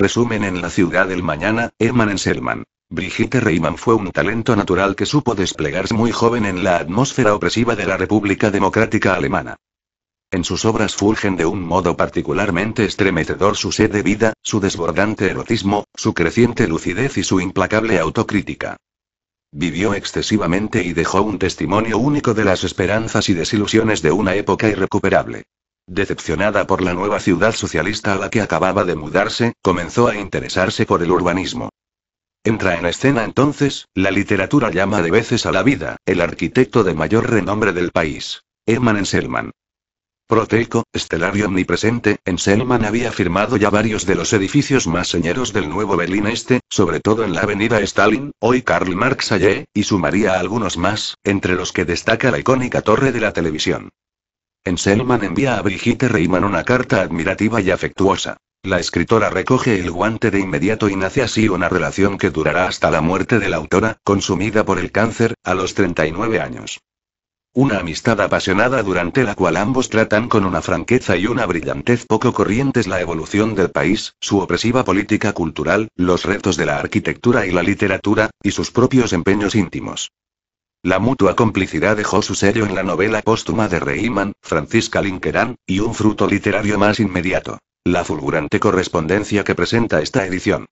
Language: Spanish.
Resumen en La ciudad del mañana, Hermann Enselman. Brigitte Reimann fue un talento natural que supo desplegarse muy joven en la atmósfera opresiva de la República Democrática Alemana. En sus obras fulgen de un modo particularmente estremecedor su sed de vida, su desbordante erotismo, su creciente lucidez y su implacable autocrítica. Vivió excesivamente y dejó un testimonio único de las esperanzas y desilusiones de una época irrecuperable. Decepcionada por la nueva ciudad socialista a la que acababa de mudarse, comenzó a interesarse por el urbanismo. Entra en escena entonces, la literatura llama de veces a la vida, el arquitecto de mayor renombre del país, Herman Enselman. Proteico, estelario y omnipresente, Enselman había firmado ya varios de los edificios más señeros del Nuevo Berlín Este, sobre todo en la avenida Stalin, hoy Karl Marx Allé, y sumaría algunos más, entre los que destaca la icónica Torre de la Televisión. Enselman envía a Brigitte Reimann una carta admirativa y afectuosa. La escritora recoge el guante de inmediato y nace así una relación que durará hasta la muerte de la autora, consumida por el cáncer, a los 39 años. Una amistad apasionada durante la cual ambos tratan con una franqueza y una brillantez poco corrientes la evolución del país, su opresiva política cultural, los retos de la arquitectura y la literatura, y sus propios empeños íntimos. La mutua complicidad dejó su sello en la novela póstuma de Reimann, Francisca Linkeran, y un fruto literario más inmediato. La fulgurante correspondencia que presenta esta edición.